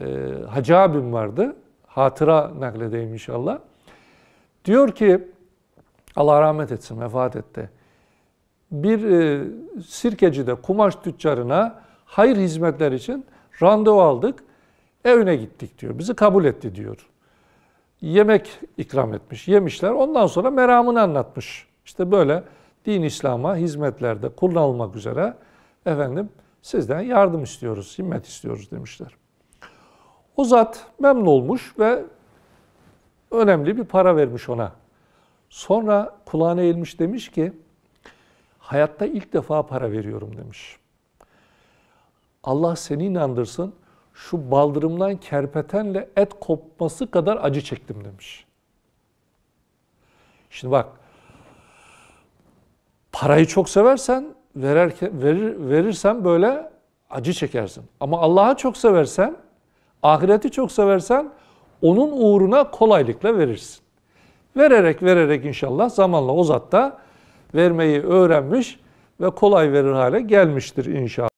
Ee, Hacı abim vardı. Hatıra nakledeyim inşallah. Diyor ki Allah rahmet etsin vefat etti. Bir e, de kumaş tüccarına hayır hizmetler için randevu aldık. Evine gittik diyor. Bizi kabul etti diyor. Yemek ikram etmiş. Yemişler. Ondan sonra meramını anlatmış. İşte böyle din İslam'a hizmetlerde kullanılmak üzere efendim sizden yardım istiyoruz, himmet istiyoruz demişler. O zat memnun olmuş ve önemli bir para vermiş ona. Sonra kulağına eğilmiş demiş ki, hayatta ilk defa para veriyorum demiş. Allah seni inandırsın, şu baldırımdan kerpetenle et kopması kadar acı çektim demiş. Şimdi bak, parayı çok seversen, vererken, verir, verirsen böyle acı çekersin. Ama Allah'ı çok seversen, Ahireti çok seversen onun uğruna kolaylıkla verirsin. Vererek vererek inşallah zamanla o zat da vermeyi öğrenmiş ve kolay verir hale gelmiştir inşallah.